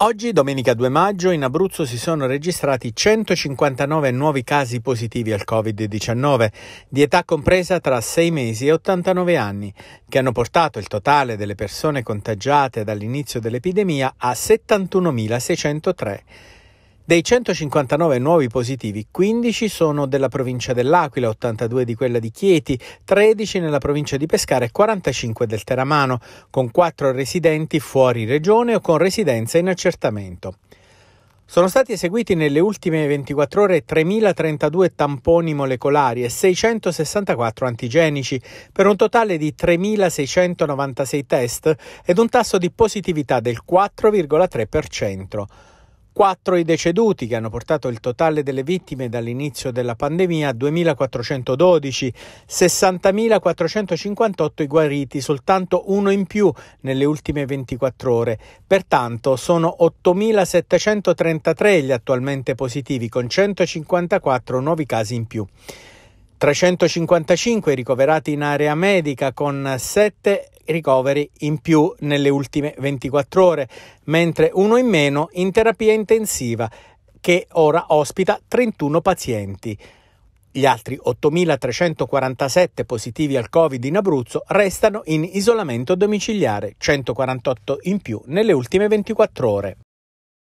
Oggi, domenica 2 maggio, in Abruzzo si sono registrati 159 nuovi casi positivi al Covid-19, di età compresa tra 6 mesi e 89 anni, che hanno portato il totale delle persone contagiate dall'inizio dell'epidemia a 71.603. Dei 159 nuovi positivi, 15 sono della provincia dell'Aquila, 82 di quella di Chieti, 13 nella provincia di Pescara e 45 del Teramano, con 4 residenti fuori regione o con residenza in accertamento. Sono stati eseguiti nelle ultime 24 ore 3.032 tamponi molecolari e 664 antigenici, per un totale di 3.696 test ed un tasso di positività del 4,3%. 4 i deceduti che hanno portato il totale delle vittime dall'inizio della pandemia a 2.412, 60.458 i guariti, soltanto uno in più nelle ultime 24 ore. Pertanto sono 8.733 gli attualmente positivi con 154 nuovi casi in più. 355 ricoverati in area medica con 7 ricoveri in più nelle ultime 24 ore, mentre uno in meno in terapia intensiva, che ora ospita 31 pazienti. Gli altri 8.347 positivi al Covid in Abruzzo restano in isolamento domiciliare, 148 in più nelle ultime 24 ore.